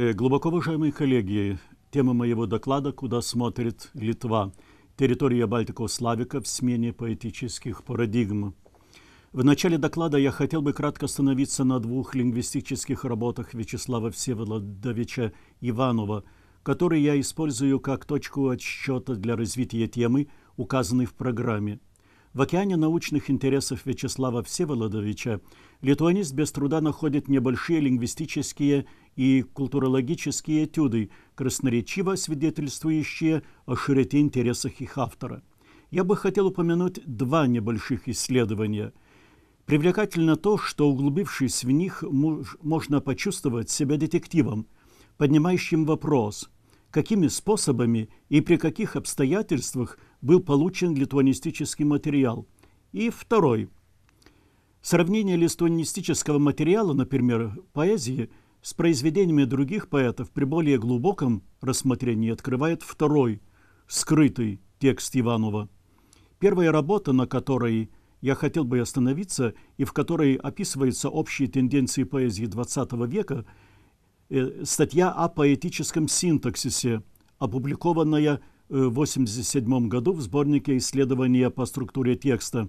Э, глубоко уважаемые коллеги, тема моего доклада «Куда смотрит Литва? Территория Балтикого Славика в смене поэтических парадигм». В начале доклада я хотел бы кратко остановиться на двух лингвистических работах Вячеслава Всеволодовича Иванова, которые я использую как точку отсчета для развития темы, указанной в программе. В океане научных интересов Вячеслава Всеволодовича литуанист без труда находит небольшие лингвистические и культурологические этюды, красноречиво свидетельствующие о широте интересах их автора. Я бы хотел упомянуть два небольших исследования. Привлекательно то, что, углубившись в них, можно почувствовать себя детективом, поднимающим вопрос, какими способами и при каких обстоятельствах был получен литуанистический материал. И второй. Сравнение литуанистического материала, например, поэзии – с произведениями других поэтов при более глубоком рассмотрении открывает второй, скрытый текст Иванова. Первая работа, на которой я хотел бы остановиться, и в которой описываются общие тенденции поэзии XX века, э, статья о поэтическом синтаксисе, опубликованная э, в 1987 году в сборнике «Исследования по структуре текста»,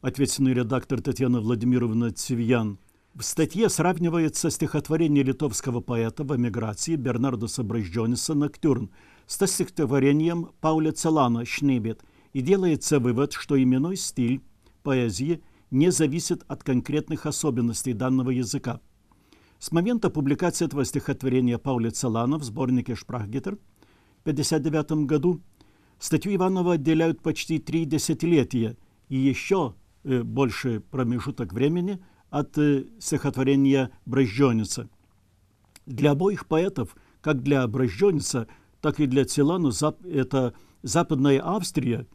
ответственный редактор Татьяна Владимировна Цивьян – в статье сравнивается стихотворение литовского поэта в эмиграции Бернардуса Брызджониса «Ноктюрн» с стихотворением Пауля Целана «Шнебет» и делается вывод, что именной стиль поэзии не зависит от конкретных особенностей данного языка. С момента публикации этого стихотворения Пауля Целана в сборнике «Шпрахгетер» в 1959 году статью Иванова отделяют почти три десятилетия и еще э, больше промежуток времени – от э, стихотворения «Брожженица». Для обоих поэтов, как для «Брожженица», так и для Целану, это Западная Австрия,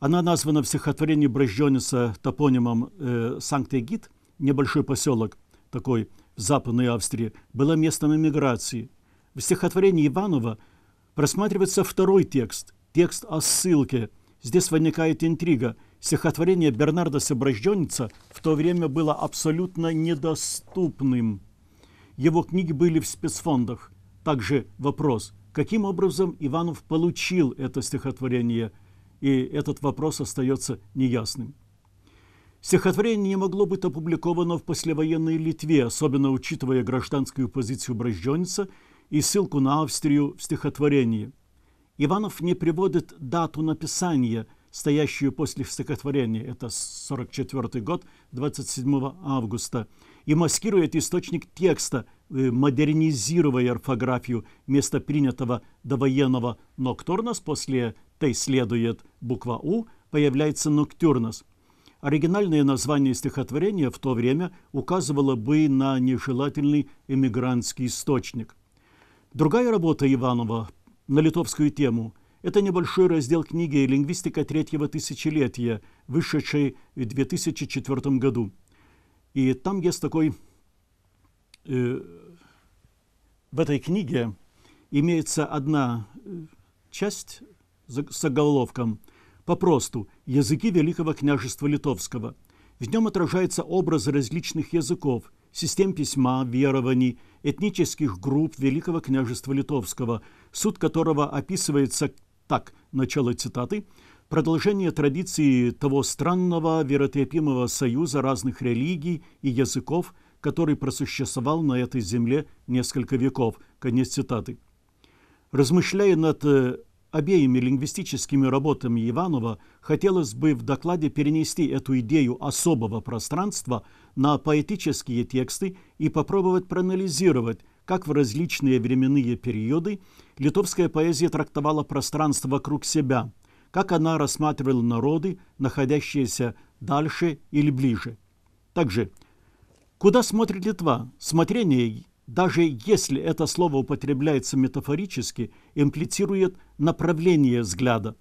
она названа в стихотворении «Брожженица» топонимом э, Санкт-Эгид, небольшой поселок такой в Западной Австрии, была местом эмиграции. В стихотворении Иванова просматривается второй текст, текст о ссылке. Здесь возникает интрига – Стихотворение Бернарда Соброжденница в то время было абсолютно недоступным. Его книги были в спецфондах. Также вопрос, каким образом Иванов получил это стихотворение, и этот вопрос остается неясным. Стихотворение не могло быть опубликовано в послевоенной Литве, особенно учитывая гражданскую позицию Брожденца и ссылку на Австрию в стихотворении. Иванов не приводит дату написания, стоящую после стихотворения, это 44 год, 27 августа, и маскирует источник текста, э, модернизируя орфографию вместо принятого довоенного «ноктурнос», после тей следует буква «у», появляется «ноктюрнос». Оригинальное название стихотворения в то время указывало бы на нежелательный эмигрантский источник. Другая работа Иванова на литовскую тему – это небольшой раздел книги «Лингвистика третьего тысячелетия», вышедшей в 2004 году. И там есть такой... Э, в этой книге имеется одна э, часть с оголовком «Попросту. Языки Великого княжества Литовского». В нем отражается образ различных языков, систем письма, верований, этнических групп Великого княжества Литовского, суд которого описывается так, начало цитаты. Продолжение традиции того странного веротерпимого союза разных религий и языков, который просуществовал на этой земле несколько веков. Конец цитаты. Размышляя над э, обеими лингвистическими работами Иванова, хотелось бы в докладе перенести эту идею особого пространства на поэтические тексты и попробовать проанализировать, как в различные временные периоды литовская поэзия трактовала пространство вокруг себя, как она рассматривала народы, находящиеся дальше или ближе. Также, куда смотрит Литва? Смотрение, даже если это слово употребляется метафорически, имплицирует направление взгляда.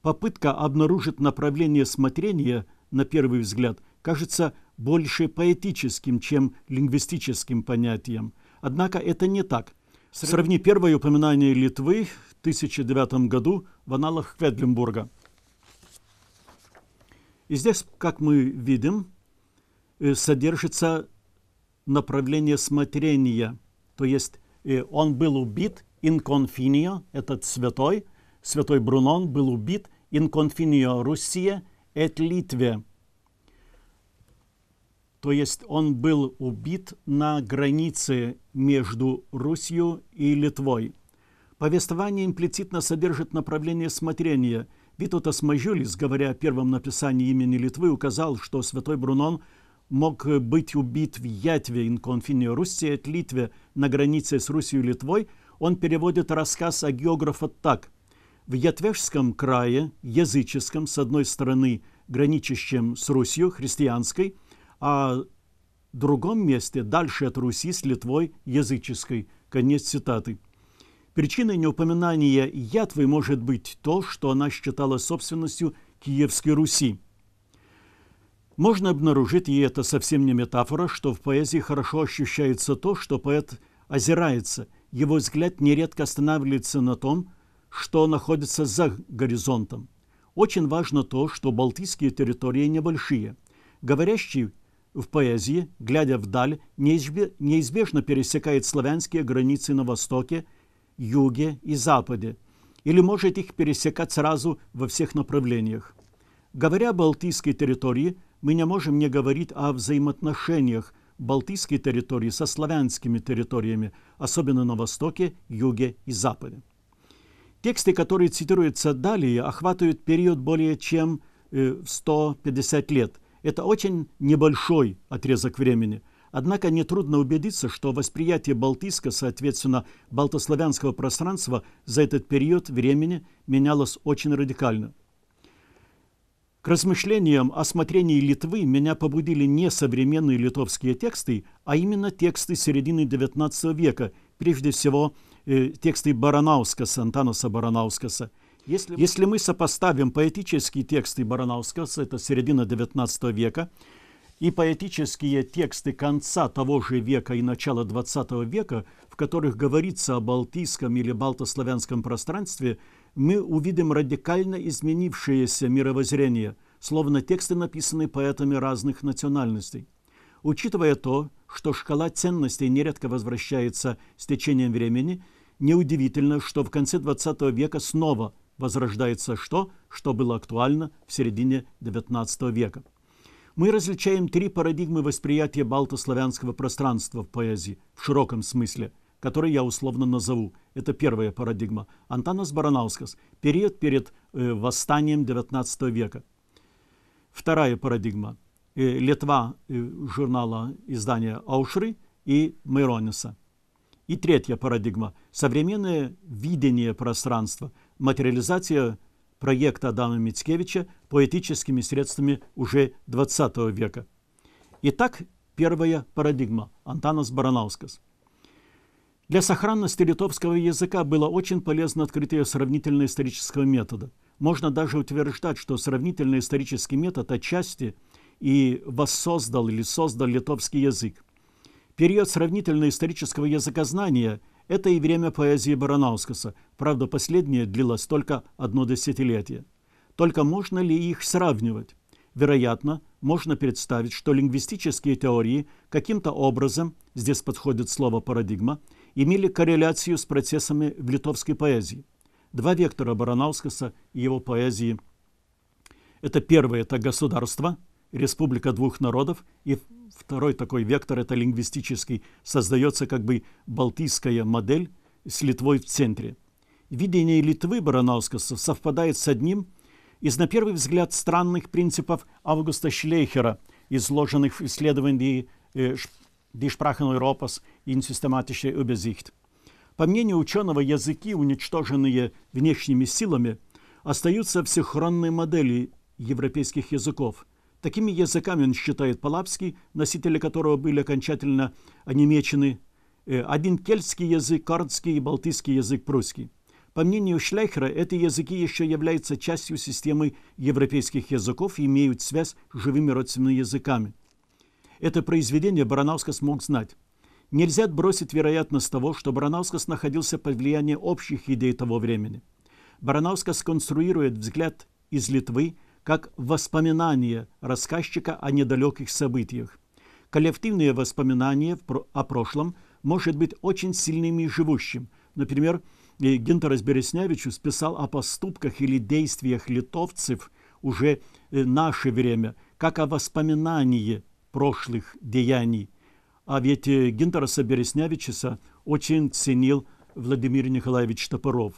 Попытка обнаружить направление смотрения, на первый взгляд, кажется больше поэтическим, чем лингвистическим понятием – Однако это не так. Сравни первое упоминание Литвы в 1009 году в аналах Кведлинбурга. И здесь, как мы видим, э, содержится направление смотрения. То есть э, он был убит инконфинио, этот святой, святой Брунон был убит инконфинио Руссия, эт Литве. То есть он был убит на границе между Русью и Литвой. Повествование имплицитно содержит направление смотрения. Витутас Мажулис, говоря о первом написании имени Литвы, указал, что святой Брунон мог быть убит в Ятве, инконфинио Руссии, от Литве, на границе с Русью и Литвой, он переводит рассказ о географа так. В Ятвежском крае, языческом, с одной стороны, граничащем с Русью, христианской, а другом месте, дальше от Руси с Литвой языческой. Конец цитаты. Причиной неупоминания Ятвы может быть то, что она считала собственностью Киевской Руси. Можно обнаружить, и это совсем не метафора, что в поэзии хорошо ощущается то, что поэт озирается. Его взгляд нередко останавливается на том, что находится за горизонтом. Очень важно то, что балтийские территории небольшие. Говорящий в поэзии, глядя вдаль, неизбежно пересекает славянские границы на востоке, юге и западе, или может их пересекать сразу во всех направлениях. Говоря о Балтийской территории, мы не можем не говорить о взаимоотношениях Балтийской территории со славянскими территориями, особенно на востоке, юге и западе. Тексты, которые цитируются далее, охватывают период более чем 150 э, лет – это очень небольшой отрезок времени. Однако нетрудно убедиться, что восприятие Балтийска, соответственно, балтославянского пространства за этот период времени менялось очень радикально. К размышлениям о смотрении Литвы меня побудили не современные литовские тексты, а именно тексты середины XIX века, прежде всего э, тексты Баранаускаса, Антанаса Баранаускаса – если, Если мы сопоставим поэтические тексты Барановского, это середина XIX века, и поэтические тексты конца того же века и начала XX века, в которых говорится о Балтийском или Балтославянском пространстве, мы увидим радикально изменившееся мировоззрение, словно тексты написаны поэтами разных национальностей. Учитывая то, что шкала ценностей нередко возвращается с течением времени, неудивительно, что в конце XX века снова – возрождается что, что было актуально в середине XIX века. Мы различаем три парадигмы восприятия балтославянского пространства в поэзии в широком смысле, которые я условно назову. Это первая парадигма. Антанас Баранаускас. Период перед э, восстанием XIX века. Вторая парадигма. Э, Литва э, журнала издания «Аушры» и Мейрониса. И третья парадигма – современное видение пространства, материализация проекта Адама Мицкевича поэтическими средствами уже XX века. Итак, первая парадигма Антанас Баранаускас. Для сохранности литовского языка было очень полезно открытие сравнительно-исторического метода. Можно даже утверждать, что сравнительно-исторический метод отчасти и воссоздал или создал литовский язык. Период сравнительно-исторического языкознания – это и время поэзии Баранаускаса, правда, последнее длилось только одно десятилетие. Только можно ли их сравнивать? Вероятно, можно представить, что лингвистические теории каким-то образом, здесь подходит слово «парадигма», имели корреляцию с процессами в литовской поэзии. Два вектора Баранаускаса и его поэзии – это первое – это государство, республика двух народов, и второй такой вектор, это лингвистический, создается как бы балтийская модель с Литвой в центре. Видение Литвы Барановского совпадает с одним из, на первый взгляд, странных принципов Августа Шлейхера, изложенных в исследовании э, «Die Европас Europas in systematische По мнению ученого, языки, уничтоженные внешними силами, остаются всехронной моделью европейских языков – Такими языками он считает палапский, носители которого были окончательно онемечены, э, один кельтский язык, кардский и балтийский язык, прусский. По мнению Шлейхера, эти языки еще являются частью системы европейских языков и имеют связь с живыми родственными языками. Это произведение Барановскас мог знать. Нельзя отбросить вероятность того, что Барановскас находился под влиянием общих идей того времени. Барановскас конструирует взгляд из Литвы – как воспоминание рассказчика о недалеких событиях. Коллективное воспоминание о прошлом может быть очень сильным и живущим. Например, э, Гентерас Береснявичус писал о поступках или действиях литовцев уже э, наше время, как о воспоминании прошлых деяний. А ведь э, Гинтераса Береснявичеса очень ценил Владимир Николаевич Топоров.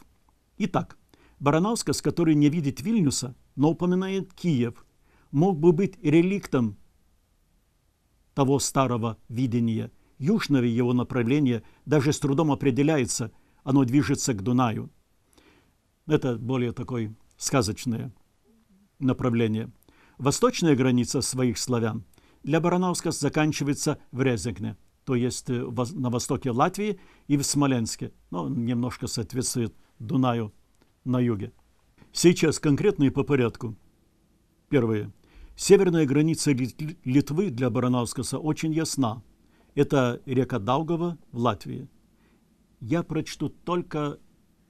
Итак, с который не видит Вильнюса, но упоминает Киев, мог бы быть реликтом того старого видения. Южное его направления даже с трудом определяется, оно движется к Дунаю. Это более такое сказочное направление. Восточная граница своих славян для Барановска заканчивается в Резегне, то есть э, на востоке Латвии и в Смоленске, но немножко соответствует Дунаю на юге. Сейчас конкретные по порядку. Первое. Северная граница Литвы для Баранаускаса очень ясна. Это река Даугава в Латвии. Я прочту только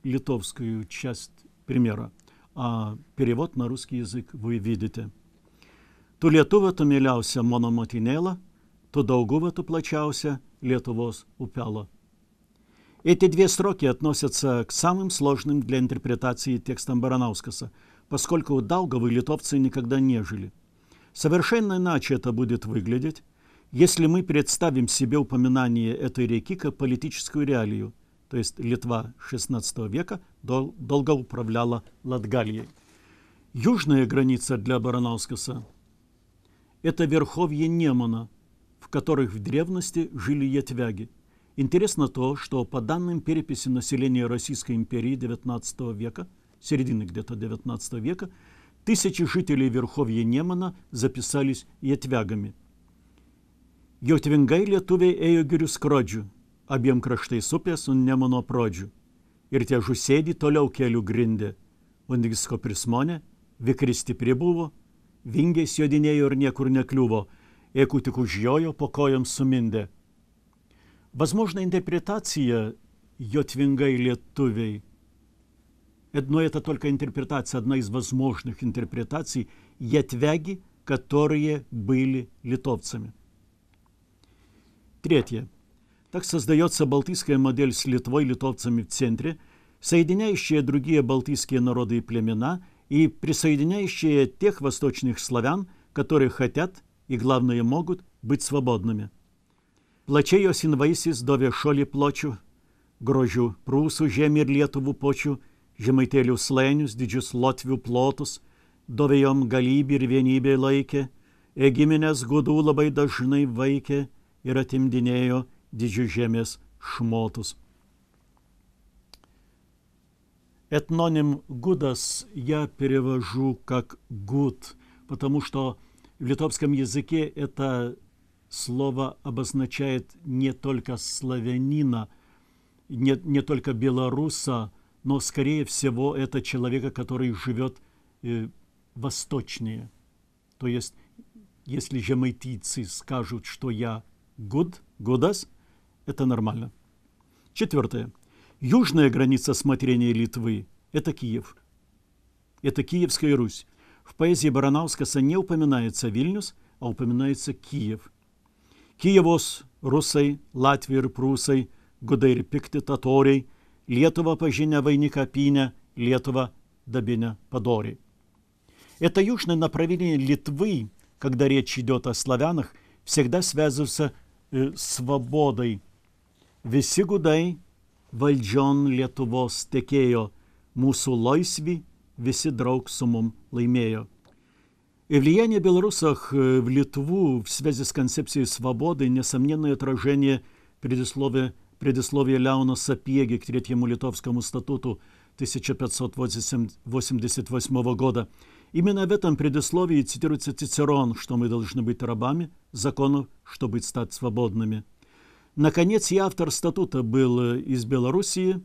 литовскую часть примера, а перевод на русский язык вы видите. То летовато миляўся мономатинела, то долговато плачался Литовоз упяло эти две строки относятся к самым сложным для интерпретации текстам Баранаускаса, поскольку Даугавы литовцы никогда не жили. Совершенно иначе это будет выглядеть, если мы представим себе упоминание этой реки как политическую реалию, то есть Литва XVI века дол долго управляла Латгалией. Южная граница для Баранаускаса – это верховье Немана, в которых в древности жили ятвяги – Интересно то, что по данным переписи населения Российской империи XIX века, середины где-то XIX века, тысячи жителей Верховья Немана записались ятвягами. Jotvingailie tuviai ėjo girių skrodžių, abiem kraštais upės un Nemuno prodžių. Ir tie žusėdi toliau kelių grindė. Vandigisko prismonė, vikri stipri buvo, vingiais jodinėjo ir niekur nekliuvo, jeigu tik užjojo po kojom sumindė – Возможно, интерпретация «Йотвинга и Летувей». Но это только интерпретация, одна из возможных интерпретаций «Ятвяги», которые были литовцами. Третье. Так создается балтийская модель с Литвой литовцами в центре, соединяющая другие балтийские народы и племена и присоединяющая тех восточных славян, которые хотят и, главное, могут быть свободными – plačiai jos invaisis dovė šolį pločių, grožių prūsų žemė ir lietuvų počių, žemaitėlių slėnius, didžius lotvių plotus, dovė jom galybė ir vienybė laikė, egiminės gudų labai dažnai vaikė ir atimdinėjo didžių žemės šmotus. Этноним «гудас» я перевожу как «гуд», потому что в литовском языке это слово обозначает не только славянина, не, не только белоруса, но, скорее всего, это человека, который живет э, восточнее. То есть, если жемайтийцы скажут, что я гуд, гудас, это нормально. Четвертое. Южная граница смотрения Литвы – это Киев. Это Киевская Русь. В поэзии Баранаускаса не упоминается Вильнюс, а упоминается Киев – Kyjevos rusai, latviai ir prūsai, gudai ir pikti tatoriai, Lietuva pažinę vainiką pinę, Lietuva добиня Подори. Это южное направление Литвы, когда речь идет о славянах, всегда связывается э, свободой. Visi gudai valdžion Lietuvos tekėjo, mūsų laisvi visi draug su mum laimėjo. И влияние белорусов э, в Литву в связи с концепцией свободы – несомненное отражение предисловия, предисловия Ляуна Сапьеги к Третьему Литовскому статуту 1588 года. Именно в этом предисловии цитируется Цицерон, что мы должны быть рабами, законов, чтобы стать свободными. Наконец, и автор статута был э, из Белоруссии,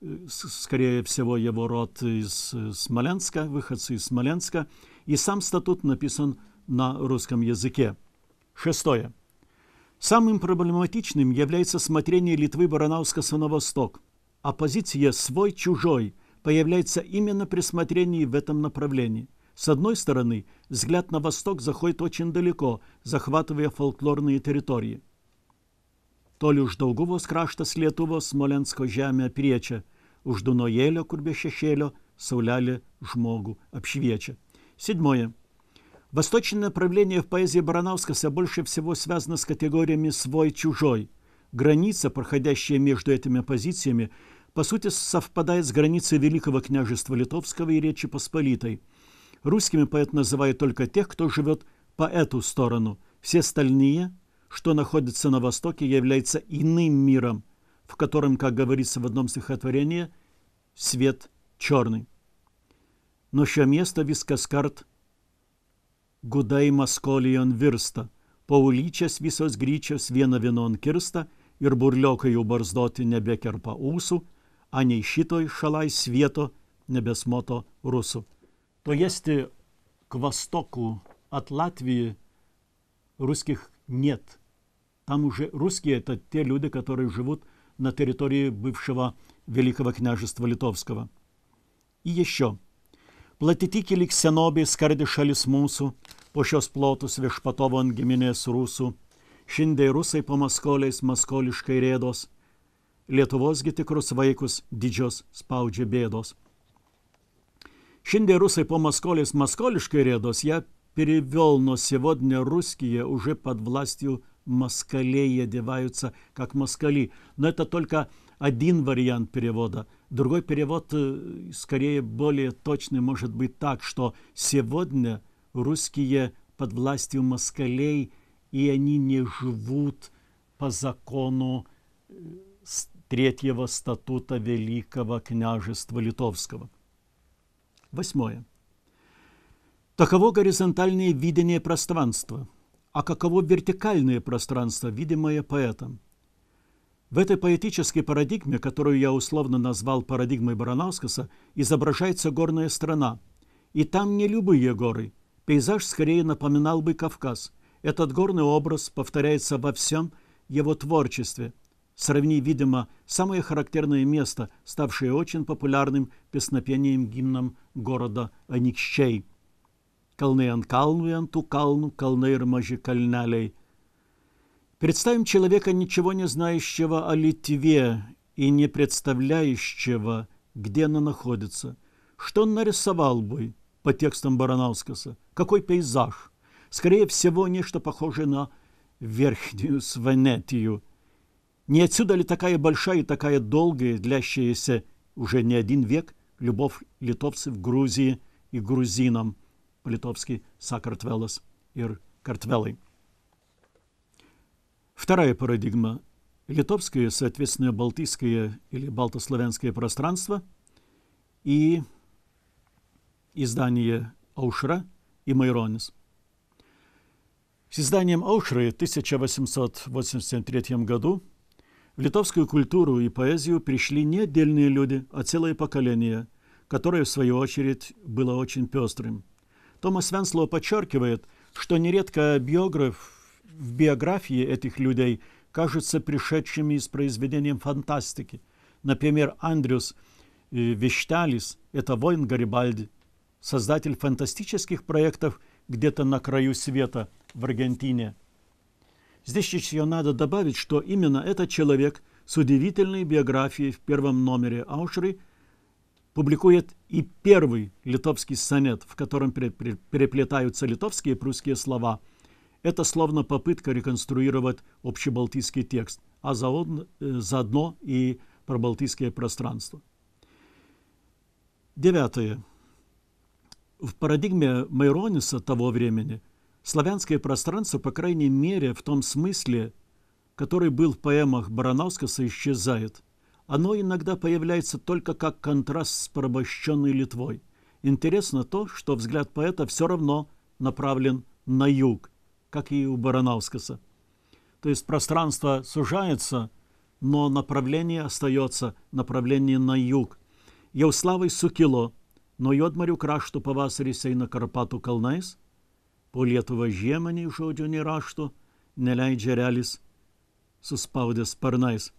э, скорее всего, его род из Смоленска, выходцы из Смоленска – и сам статут написан на русском языке. Шестое. Самым проблематичным является смотрение Литвы Баранаускаса на восток. Оппозиция «свой-чужой» появляется именно при смотрении в этом направлении. С одной стороны, взгляд на восток заходит очень далеко, захватывая фольклорные территории. Толю ж долгого скрашта слетува смоленского жемя преча, уж еле дуноелю щелю сауляли жмогу общевеча. Седьмое. Восточное направление в поэзии Барановского больше всего связано с категориями «свой-чужой». Граница, проходящая между этими позициями, по сути совпадает с границей Великого княжества Литовского и Речи Посполитой. Русскими поэт называет только тех, кто живет по эту сторону. Все остальные, что находится на востоке, являются иным миром, в котором, как говорится в одном стихотворении, свет черный. nuo šio miesto vis kaskart gudai maskolijon virsta, paulyčias visos gryčios viena vienon kirsta ir burliokai jau barzdoti nebekerpa ūsų, anei šitoj šalai svieto nebesmoto rusų. To jesti kvastokų от Латвии русских нет. Там уже русские – это те люди, которые живут на территории бывшего Великого княжества Литовского. И еще – Platitiki lyg senobė skardi šalis mūsų, po šios plotus viešpatovon giminės rusų, šindai rusai po maskoliais maskoliškai rėdos, Lietuvosgi tikrus vaikus didžios spaudžia bėdos. Šiandien rusai po maskoliais maskoliškai rėdos, jie перевел сегодня русские уже под властью москалей одеваются, как москали. Но это только один вариант перевода. Другой перевод, э, скорее, более точный может быть так, что сегодня русские под властью москалей, и они не живут по закону э, третьего статута Великого княжества Литовского. Восьмое. Таково горизонтальное видение пространства, а каково вертикальное пространство, видимое поэтом – в этой поэтической парадигме, которую я условно назвал парадигмой Баранаускаса, изображается горная страна. И там не любые горы. Пейзаж скорее напоминал бы Кавказ. Этот горный образ повторяется во всем его творчестве. Сравни, видимо, самое характерное место, ставшее очень популярным песнопением гимном города Аникщей. «Калнеян калнуян ту калну, калнейр мажи кальналей» Представим человека, ничего не знающего о Литве и не представляющего, где она находится. Что он нарисовал бы по текстам Баранаускаса? Какой пейзаж? Скорее всего, нечто похожее на верхнюю Свенетию. Не отсюда ли такая большая и такая долгая, длящаяся уже не один век, любовь литовцев Грузии и грузинам? По-литовски «Сакартвелос» и «Картвелой». Вторая парадигма – литовское, соответственно, балтийское или балтославянское пространство и издание Аушра и Майронис. С изданием Аушры в 1883 году в литовскую культуру и поэзию пришли не отдельные люди, а целое поколение, которое, в свою очередь, было очень пестрым. Томас Венслоу подчеркивает, что нередко биограф в биографии этих людей кажутся пришедшими из произведения фантастики. Например, Андрюс э, Вишталис, это воин Гарибальди, создатель фантастических проектов где-то на краю света в Аргентине. Здесь еще надо добавить, что именно этот человек с удивительной биографией в первом номере Аушри публикует и первый литовский сонет, в котором переплетаются литовские и прусские слова – это словно попытка реконструировать общебалтийский текст, а э, заодно, и пробалтийское пространство. Девятое. В парадигме Майрониса того времени славянское пространство, по крайней мере, в том смысле, который был в поэмах Барановского, исчезает. Оно иногда появляется только как контраст с порабощенной Литвой. Интересно то, что взгляд поэта все равно направлен на юг, как и у Барановскаса. То есть пространство сужается, но направление остается, направление на юг. Я славы Jau slavai sukilo nuo Jodmarių krašto pavasaris eina Karpatų kalnais, po Lietuvą žiemą nei žodžio, nei rašto, neleidžia realis suspaudęs парнais.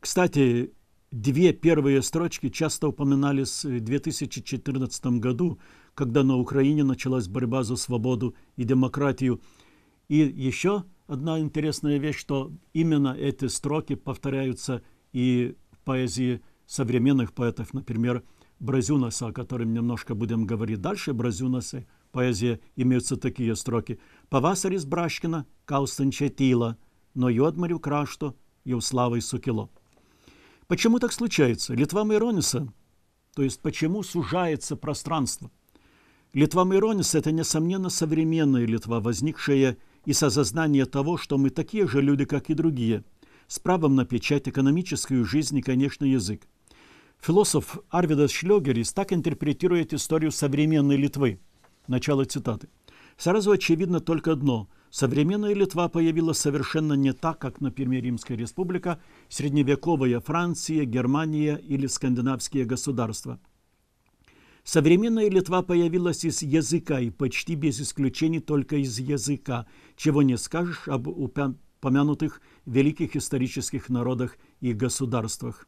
Кстати, две первые строчки часто упоминались в 2014 году, когда на Украине началась борьба за свободу и демократию – и еще одна интересная вещь, что именно эти строки повторяются и в поэзии современных поэтов, например, Бразюнаса, о котором немножко будем говорить дальше, Бразюнаса, поэзия, имеются такие строки. «Павасарис Брашкина, каустен четила, но йодмарю крашту, и сукило». Почему так случается? Литва Мейрониса, то есть почему сужается пространство? Литва Мейрониса – это, несомненно, современная Литва, возникшая и с осознания того, что мы такие же люди, как и другие, с правом на печать, экономическую жизнь и, конечно, язык. Философ Арвидас Шлёгерис так интерпретирует историю современной Литвы. Начало цитаты. Сразу очевидно только одно. Современная Литва появилась совершенно не так, как, например, Римская республика, средневековая Франция, Германия или скандинавские государства – Современная Литва появилась из языка и почти без исключений только из языка, чего не скажешь об упомянутых великих исторических народах и государствах.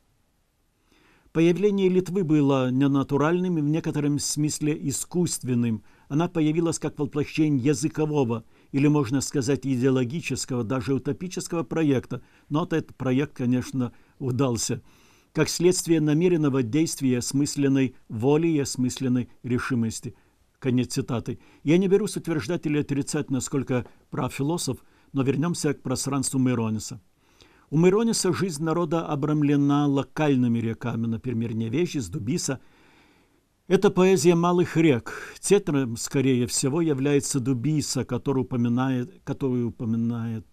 Появление Литвы было ненатуральным и в некотором смысле искусственным. Она появилась как воплощение языкового или, можно сказать, идеологического, даже утопического проекта. Но этот проект, конечно, удался – как следствие намеренного действия осмысленной воли и осмысленной решимости. Конец цитаты. Я не берусь утверждать или отрицать, насколько прав философ, но вернемся к пространству Мирониса. У Мирониса жизнь народа обрамлена локальными реками, например, с Дубиса. Это поэзия малых рек. Тетром, скорее всего, является Дубиса, который упоминает, который упоминает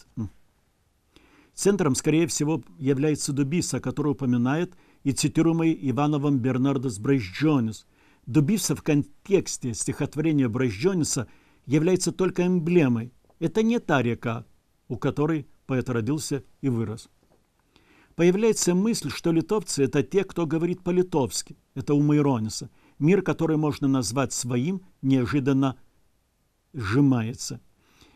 Центром, скорее всего, является Дубиса, который упоминает и цитируемый Ивановым Бернардос Брейсджонис. Дубиса в контексте стихотворения Брейсджониса является только эмблемой. Это не та река, у которой поэт родился и вырос. Появляется мысль, что литовцы – это те, кто говорит по-литовски. Это у Майрониса. Мир, который можно назвать своим, неожиданно сжимается.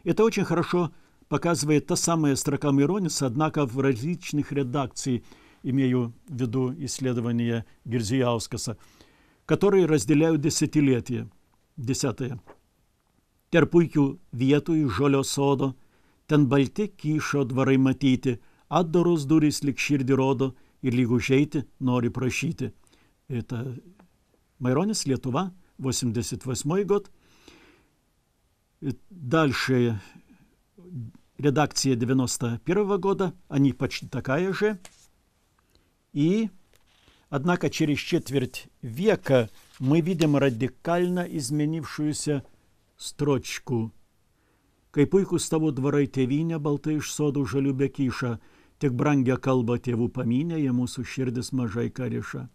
Это очень хорошо показывает та самая строка Мирониса, однако в различных редакциях, имею в виду исследования Герзияускаса, которые разделяют десятилетия. Десятое. Ter puikių vietų iš žolio sodo, ten balti kyšo dvarai matyti, atdaros durys lik širdį rodo ir lyg užeiti nori prašyti. Это Майронис, Летува, 88 год. Э, дальше редакция 91 года, они почти такая же. И, однако, через четверть века мы видим радикально изменившуюся строчку. Кайпуйку с того двора и тевиня, балтыш соду уже любя киша, тек брангя колба теву поминя, ему сущердес мажай кореша.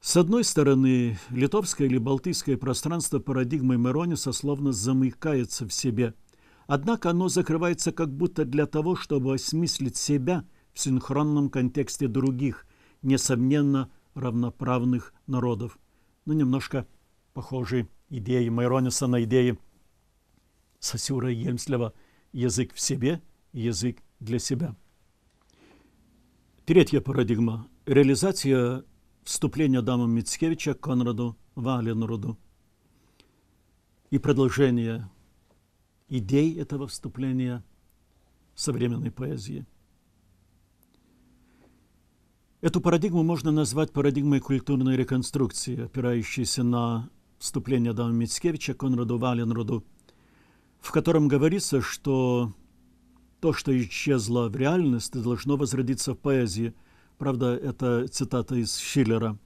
С одной стороны, литовское или балтийское пространство парадигмой Мерониса словно замыкается в себе – Однако оно закрывается как будто для того, чтобы осмыслить себя в синхронном контексте других, несомненно, равноправных народов. Ну, немножко похожие идеи Майрониса на идеи Сосюра Емслева «Язык в себе, язык для себя». Третья парадигма – реализация вступления дамы Мицкевича к Конраду Валенруду и продолжение идей этого вступления современной поэзии. Эту парадигму можно назвать парадигмой культурной реконструкции, опирающейся на вступление Адама Мицкевича Конраду Валенроду, в котором говорится, что то, что исчезло в реальности, должно возродиться в поэзии. Правда, это цитата из Шиллера.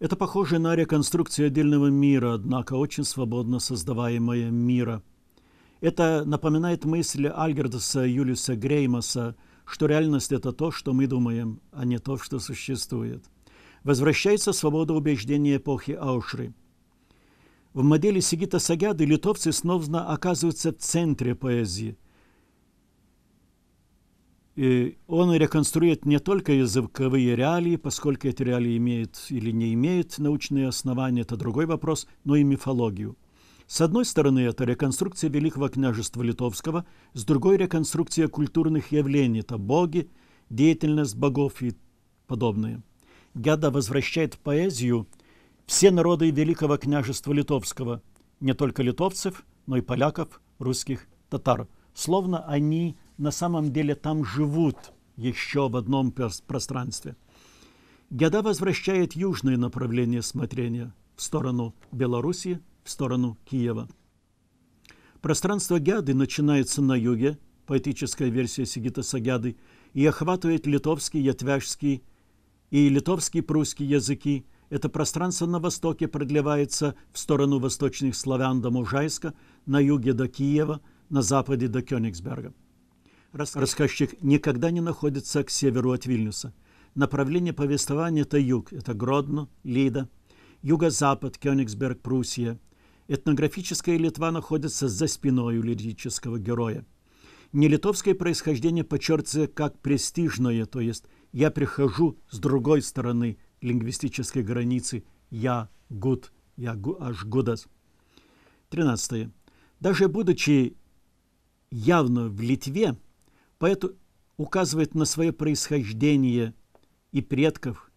Это похоже на реконструкцию отдельного мира, однако очень свободно создаваемое мира – это напоминает мысль Альгердса Юлиса Греймаса, что реальность – это то, что мы думаем, а не то, что существует. Возвращается свобода убеждения эпохи Аушры. В модели Сигита Сагяды литовцы снова оказываются в центре поэзии. И он реконструирует не только языковые реалии, поскольку эти реалии имеют или не имеют научные основания, это другой вопрос, но и мифологию – с одной стороны, это реконструкция Великого княжества Литовского, с другой – реконструкция культурных явлений, это боги, деятельность богов и подобное. Гяда возвращает в поэзию все народы Великого княжества Литовского, не только литовцев, но и поляков, русских, татар. Словно они на самом деле там живут еще в одном пространстве. Гяда возвращает южное направление смотрения в сторону Белоруссии, в сторону Киева. Пространство Гяды начинается на юге, поэтическая версия Сигита Сагяды, и охватывает литовский, ятвяжский и литовский, прусский языки. Это пространство на востоке продлевается в сторону восточных славян до Можайска, на юге до Киева, на западе до Кёнигсберга. Рассказчик никогда не находится к северу от Вильнюса. Направление повествования – это юг, это Гродно, Лида, юго-запад, Кёнигсберг, Пруссия – этнографическая Литва находится за спиной у лирического героя. Нелитовское происхождение подчеркивается как престижное, то есть «я прихожу с другой стороны лингвистической границы, я гуд, я аж гудас». 13. Даже будучи явно в Литве, поэт указывает на свое происхождение и предков,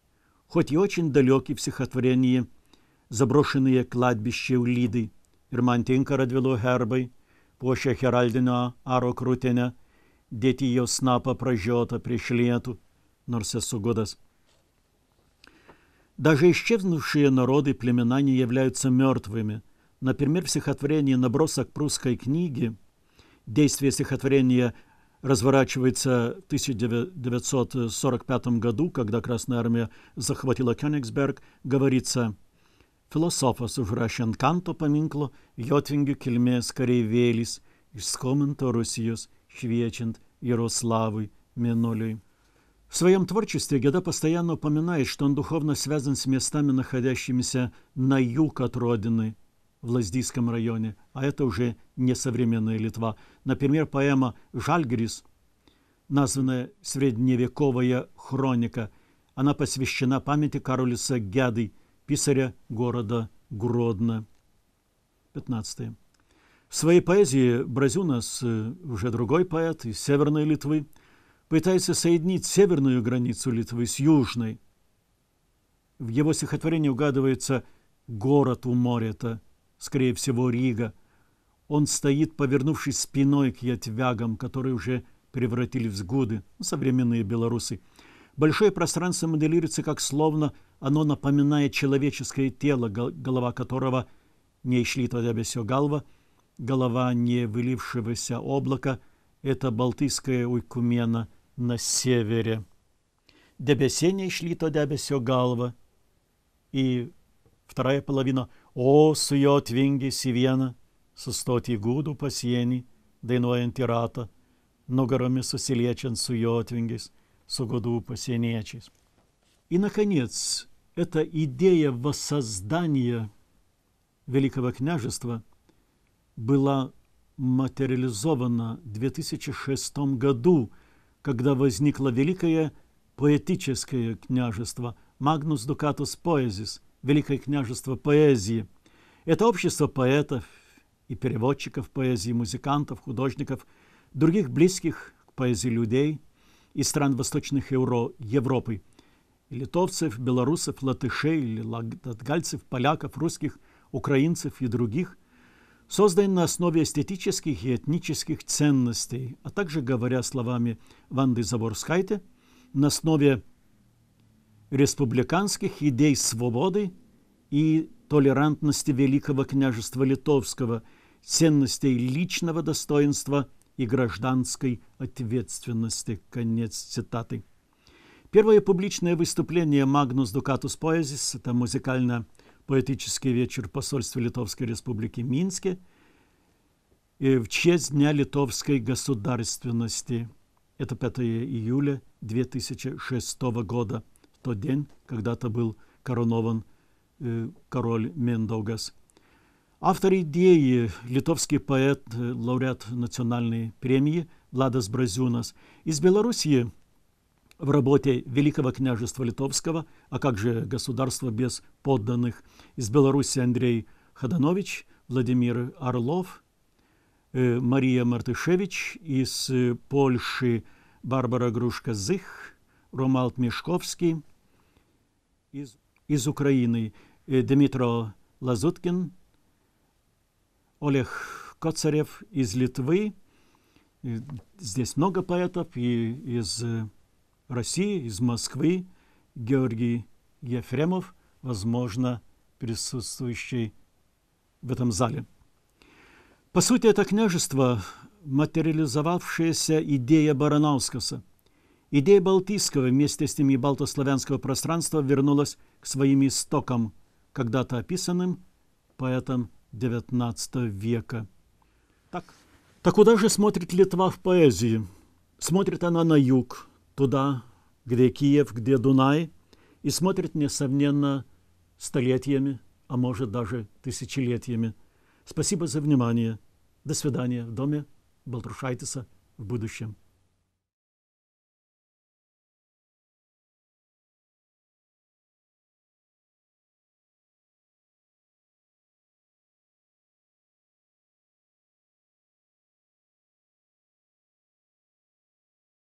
хоть и очень далекие в стихотворении – заброшенные кладбища у Лиды. Ирмантинка развело гербы, Поша Херальдина, Аро Крутина, дети ее снапа прожжета, пришлету, Норсе Сугодас. Даже исчезнувшие народы племена не являются мертвыми. Например, в стихотворении «Набросок прусской книги» действие стихотворения разворачивается в 1945 году, когда Красная Армия захватила Кёнигсберг, говорится – filosofas užrašė ant kanto paminklo jotvingių kilmės kareivėlis iš skominto Rusijos šviečiant Jaroslavui Минулей. В своем творчестве Геда постоянно упоминает, что он духовно связан с местами, находящимися на юг от родины, в Лаздийском районе, а это уже не современная Литва. Например, поэма «Жальгрис», названная «Средневековая хроника», она посвящена памяти Каролиса Гяды – писаря города Гродно. 15. В своей поэзии Бразюнас, э, уже другой поэт из Северной Литвы, пытается соединить северную границу Литвы с южной. В его стихотворении угадывается город у моря-то, скорее всего, Рига. Он стоит, повернувшись спиной к ятвягам, которые уже превратились в сгуды, современные белорусы. Большое пространство моделируется как словно – Оно напоминает человеческое тело, голова которого не шлито все голова, голова не вылившегося облака – это Балтийская уйкумена на севере. Дебесение шлито дебесё галва. И вторая половина «О, сует винги сивена, сустоти гуду пасьени, дейно энтирата, но горами сусилечен сует вингис, сугоду пасьенечис». И, наконец, эта идея воссоздания Великого княжества была материализована в 2006 году, когда возникло Великое поэтическое княжество Магнус Дукатус Поэзис, Великое княжество поэзии. Это общество поэтов и переводчиков поэзии, музыкантов, художников, других близких к поэзии людей из стран Восточных Евро, Европы – литовцев, белорусов, латышей, латгальцев, поляков, русских, украинцев и других, создан на основе эстетических и этнических ценностей, а также, говоря словами Ванды Заворскайте, на основе республиканских идей свободы и толерантности Великого княжества Литовского, ценностей личного достоинства и гражданской ответственности. Конец цитаты. Первое публичное выступление Магнус Дукатус Поэзис – это музыкально-поэтический вечер посольства Литовской Республики в Минске в честь Дня литовской государственности. Это 5 июля 2006 года, тот день, когда-то был коронован э, король Мендогас. Автор идеи – литовский поэт, э, лауреат национальной премии Владас Бразюнас. Из Белоруссии в работе Великого княжества Литовского, а как же государство без подданных, из Беларуси Андрей Ходанович, Владимир Орлов, э, Мария Мартышевич, из э, Польши Барбара Грушка-Зых, Ромалт Мешковский, из, из Украины э, Дмитро Лазуткин, Олег Коцарев из Литвы. Здесь много поэтов и из России, из Москвы, Георгий Ефремов, возможно, присутствующий в этом зале. По сути, это княжество – материализовавшаяся идея Барановскаса. Идея Балтийского вместе с тем балтославянского пространства вернулась к своим истокам, когда-то описанным поэтом XIX века. Так. так куда же смотрит Литва в поэзии? Смотрит она на юг, туда, где Киев, где Дунай, и смотрит, несомненно, столетиями, а может даже тысячелетиями. Спасибо за внимание. До свидания в доме Балтрушайтеса в будущем.